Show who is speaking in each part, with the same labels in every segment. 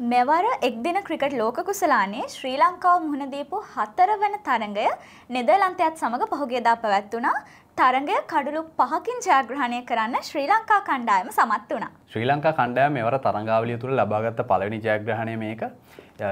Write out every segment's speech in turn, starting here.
Speaker 1: මෙවර එක් දින ක්‍රිකට් ලෝක කුසලානේ ශ්‍රී ලංකාව මුහුණ දීපු හතර වෙන තරඟය නෙදර්ලන්තයත් සමඟ පහුගියදා පැවැත්වුණා තරඟය කඩලු පහකින් ජයග්‍රහණය කරන්න ශ්‍රී ලංකා කණ්ඩායම සමත් වුණා.
Speaker 2: ශ්‍රී ලංකා කණ්ඩායම මෙවර තරඟාවලිය තුළ ලබාගත් පළවෙනි ජයග්‍රහණය මේක.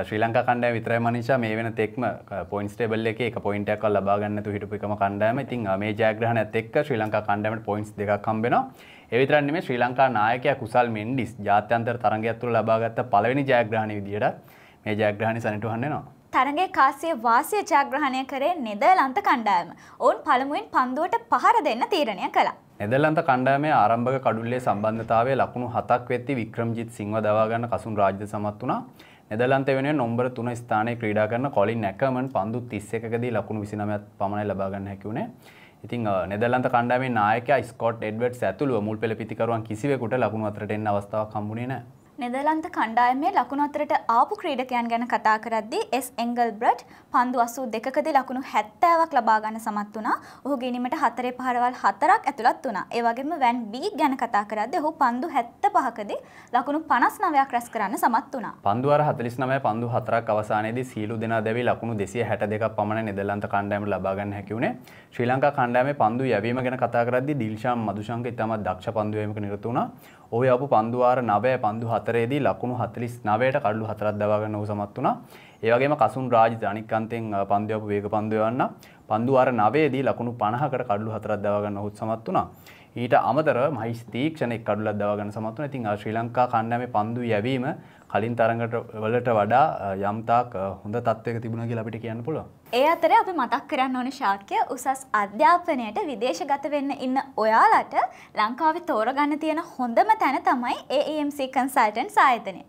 Speaker 2: ශ්‍රී ලංකා කණ්ඩායම විතරයි මනිෂා මේ වෙන තෙක්ම පොයින්ට්ස් ටේබල් එකේ එක පොයින්ට් එකක් අල්ල ලබා ගන්න නැතුව හිටපු එකම කණ්ඩායම. ඉතින් මේ ජයග්‍රහණයත් එක්ක ශ්‍රී ලංකා කණ්ඩායමට පොයින්ට්ස් දෙකක් හම්බ වෙනවා. එවිතරන් මේ ශ්‍රී ලංකා නායකයා කුසල් මෙන්ඩිස් ජාත්‍යන්තර තරගයක් තුළ ලබාගත් පළවෙනි ජයග්‍රහණ විදියට මේ ජයග්‍රහණ සනිටුහන් වෙනවා.
Speaker 1: තරගේ කාසිය වාසිය ජයග්‍රහණය කරේ නෙදර්ලන්ත කණ්ඩායම. ඔවුන් පළමුවෙන් පන්දුවට පහර දෙන්න තීරණය කළා.
Speaker 2: නෙදර්ලන්ත කණ්ඩායමේ ආරම්භක කඩුල්ලේ සම්බන්ධතාවයේ ලකුණු 7ක් වෙද්දී වික්‍රම්ජිත් සිංහව දවා ගන්න කසුන් රාජ්‍ය සමත් වුණා. නෙදර්ලන්ත වෙනුවෙන් නොම්බර 3 ස්ථානයේ ක්‍රීඩා කරන කොලින් නැකමන් පන්දු 31කදී ලකුණු 29ක් පමණයි ලබා ගන්න හැකි වුණේ. ඉතින් නෙදල්ලන්ත කණ්ඩාමේ නායක ස්කොට් එඩ්වට් ඇතුළුව මුල් පෙළ පිතිකරුවන් කිසිවෙකුට ලකුණු අතරට එන්න අවස්ථාවක් හම්බුනේ නෑ
Speaker 1: නෙදලන්ත කණ්ඩායමේ ලකුණු අතරට ආපු ක්‍රීඩකයන් ගැන කතා කරද්දී එස් එංගල් බ්‍රට් පන්දු අසූ දෙකදී ලකුණු හැත්තෑවක් ලබා ගන්න සමත් වුණා. ඔහු ගිනීමට හතරේ පහරවල් හතරක් ඇතුළත් වුණා. ඒ වගේම වැන් බී ගැන කතා කරද්දී ඔහු පන්දු 75කදී ලකුණු 59ක් රැස් කරන්න සමත් වුණා.
Speaker 2: පන්දු අර 49 පන්දු 4ක් අවසානයේදී සීලු දෙනා දැවි ලකුණු 262ක් පමණ නෙදලන්ත කණ්ඩායමට ලබා ගන්න හැකි වුණේ. ශ්‍රී ලංකා කණ්ඩායමේ පන්දු යැවීම ගැන කතා කරද්දී ඩිල්ෂාම් මදුශංක ඉතාමත් දක්ෂ පන්දු යැවීමක නිරත වුණා. ඔය අපපු පන්දුවාර නවය පන්දු හතරේදී ලකුණු හතලිස් නවයට කඩු හතරත් දවාගන්න උසමත් වුණා ඒවගේම කසුන් රාජ ධනිකන්තයෙන් පන්දයපු වේග පන්දයවන්න පන්දුවාර නවේදී ලකුණු පණහකට කඩු හතරත් දවාගන්න හොත් සමත් වුණා ඊට අමතර මයිස් තීක්ෂණෙක් කඩුලක් දවගන්න සමත් වුණා. ඉතින් ශ්‍රී ලංකා කණ්ඩායමේ පන්දු යැවීම කලින් තරඟට වලට වඩා යම්තාක් හොඳ තත්ත්වයක තිබුණා කියලා අපිට කියන්න පුළුවන්.
Speaker 1: ඒ අතරේ අපි මතක් කරන්න ඕනේ ශාක්‍ය උසස් අධ්‍යාපනයට විදේශගත වෙන්න ඉන්න ඔයාලට ලංකාවේ තෝරගන්න තියෙන හොඳම තැන තමයි AAMC e Consultants ආයතනය.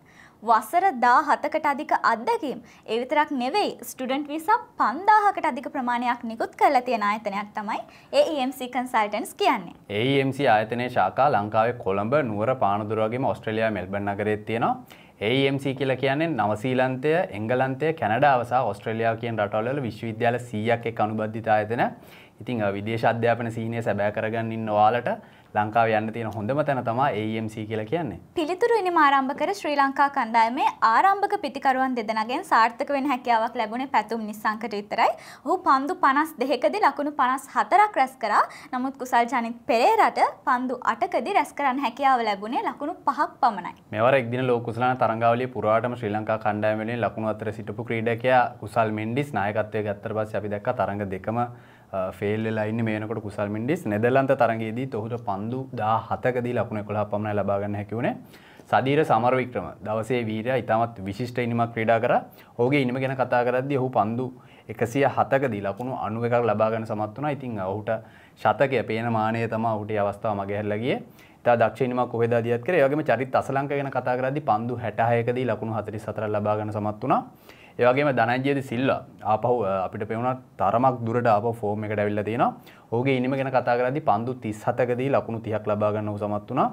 Speaker 1: වසර දා හතකට අධික අත්දැකීම් ඒ විතරක් නෙවෙයි ස්ටඩන්ට් විසා පන්දාහකට අධික ප්‍රමාණයක් නිකුත් කරලා තියෙන ආයතනයක් තමයි ඒMC e කන්සල්ටන්ස් කියන්නේ
Speaker 2: ඒMC e ආයතනය ශාකා ලංකාවේ කොළඹ නුවර පානදුරුවගේම ඔස්ට්‍රලයා මෙල්බන් නගරෙත් තියෙනවා AMC e කියලා කියන්නේ නවසීලන්තය එංගලන්තය කැනඩාව සහ ඔස්ට්‍රේලියාව කියන රටවල්වල විශ්වවිද්‍යාල 100ක් එක් අනුබද්ධිත ආයතන. ඉතින් විදේශ අධ්‍යාපන සීනිය සැබෑ කරගන්න ඉන්න ඔයාලට ලංකාව යන්න තියෙන හොඳම තැන තමා AMC e කියලා කියන්නේ.
Speaker 1: පිළිතුරු ඉනි ආරම්භ කර ශ්‍රී ලංකා කණ්ඩායමේ ආරම්භක පිතිකරුවන් දෙදෙනාගෙන් සාර්ථක වෙන හැකියාවක් ලැබුණේ පැතුම් නිස්සංකට විතරයි. ඔහු පන්දු 52කදී ලකුණු 54ක් රැස් කරා. නමුත් කුසල් ජනිත් පෙරේරාට පන්දු 8කදී රැස් කරන්න හැකියාව ලැබුණේ ලකුණු 5ක් පමණයි.
Speaker 2: මෙවර එක් දින ලෝක කුසලාන තරඟාවලියේ පුරාටම ශ්‍රී ලංකා කණ්ඩායම වෙනුවෙන් ලකුණු අතර සිටපු ක්‍රීඩකයා කුසල් මෙන්ඩිස් නායකත්වයේ ගත්තට පස්සේ අපි දැක්කා තරඟ දෙකම ෆෙල් ලයින්න මේනකොට කුසල් මින්ඩිස් නෙදල්ලන්ත තරගේදී ඔහුට පන්දු දා හතකදී ලකුණ කොලා පමණ ලබාගන්න හැකිවුණේ සදීර සමරවික්‍රම දවසේ වීරය ඉතාමත් විශිෂ්ට ඉනිමක් ක්‍රඩා කර ඕගේ ඉනිම ගැන කතා කරද්දි ඔහු පන්දු එකසිය හතකදී ලකුණු අනුව එකක් ලබාගන සමත් වන ඉතිං ඔහුට ශතකය පේන මානය තමා ඔහුට අවස්ථාව මගහැල්ලගිය තා දක්ෂණම කොහෙද දියත් කර යගේම චරිත අසලංක ගැන කතා කරදි පන්දු හැටහයකදී ලකුණු හතරි සතර ලබාගන සමත් වනා ඒවගේම දනජයද සිල්ලා ආපහු අපිට පෙවුණ තරමක් දුරට අප ෆෝර්ම එකට ඇවිල්ල තියෙන ඕගේ ඉනිම ගෙන කතාකරදි පන්දු තිස්සතකදී ලකුණු තියක් ලබාගන්න සමත් වුණා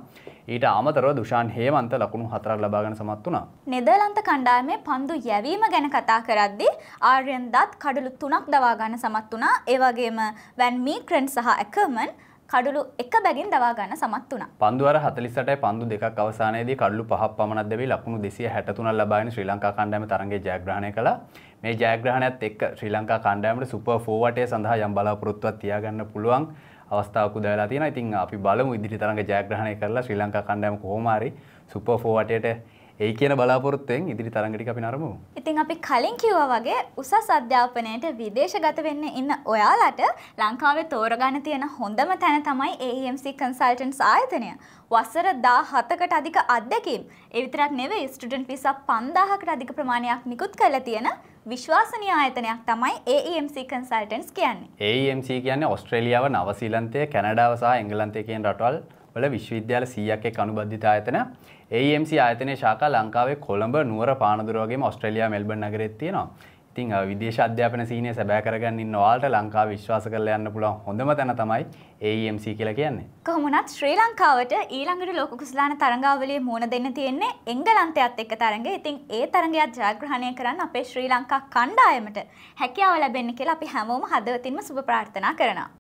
Speaker 2: ඊට අමතරව දුෂාන් හේමන්ත ලකුණු හතරක් ලබාගන සමත් වුණා
Speaker 1: නෙදලන්ත කණ්ඩායමේ පන්දු යැවීම ගැන කතා කරද්දි ආර්යන් දත් කඩලු තුනක් දවාගන්න සමත් වුණා ඒවගේම වැන්මී ක්‍රෙන්් සහ ඇකමන් කඩුළු එක බැගින් දවා ගන්න සමත් වුණා.
Speaker 2: පන්දුවර 48යි පන්දු දෙකක් අවසානයේදී කඩුළු පහක් පමණක් දැවී ලකුණු 263ක් ලබාගෙන ශ්‍රී ලංකා කණ්ඩායම තරඟය ජයග්‍රහණය කළා. මේ ජයග්‍රහණයත් එක්ක ශ්‍රී ලංකා කණ්ඩායමට සුපර් 4 වටය සඳහා යම් බලාපොරොත්තුවක් තියාගන්න පුළුවන් අවස්ථාවක් උදා වෙලා තියෙනවා. ඉතින් අපි බලමු ඉදිරි තරඟ ජයග්‍රහණය කරලා ශ්‍රී ලංකා කණ්ඩායම කොහොම හරි සුපර් 4 වටයට ඒ කියන බලාපොරොත්තයෙන් ඉදිරි තරඟටික අපි නරමු.
Speaker 1: ඉතින් අපි කලින් කිව්වා වගේ උසස් අධ්‍යාපනයට විදේශගත වෙන්න ඉන්න ඔයාලට ලංකාවේ තෝරගන්න තියෙන හොඳම තැන තමයි AMC e Consultants ආයතනය. වසර 17කට අධික අත්දැකීම්. ඒ විතරක් නෙවෙයි ස්ටුඩන්ට් විසා 5000කට අධික ප්‍රමාණයක් නිකුත් කරලා තියෙන විශ්වාසනීය ආයතනයක් තමයි AEMC Consultants කියන්නේ.
Speaker 2: AEMC කියන්නේ ඕස්ට්‍රේලියාව, නවසීලන්තය, කැනඩාව සහ එංගලන්තය කියන රටවල් වල විශ්වවිද්‍යාල 100ක් එක් අනුබද්ධිත ආයතන AMC e ආයතනයේ ශාඛා ලංකාවේ කොළඹ නුවර පානදුර වගේම ඕස්ට්‍රේලියා මෙල්බර්න් නගරෙත් තියෙනවා. ඉතිං විදේශ අධ්‍යාපන සීනය සැබෑ කරගන්න ඉන්න වාල්ට ලංකා විශ්වාස කරල යන්න පුළුවන් හොඳම තැන තමයි AMC e කියලා කියන්නේ.
Speaker 1: කොහොමනත් ශ්‍රී ලංකාවට ඊළඟට ලෝක කුසලාන තරඟාවලිය මුණ දෙන්න තියෙන්නේ එංගලන්තයත් එක්ක තරඟ. ඉතින් ඒ තරඟයත් ජයග්‍රහණය කරන්න අපේ ශ්‍රී ලංකා කණ්ඩායමට හැකියාව ලැබෙන්න කියලා අපි හැමෝම හදවතින්ම සුබ ප්‍රාර්ථනා කරනවා.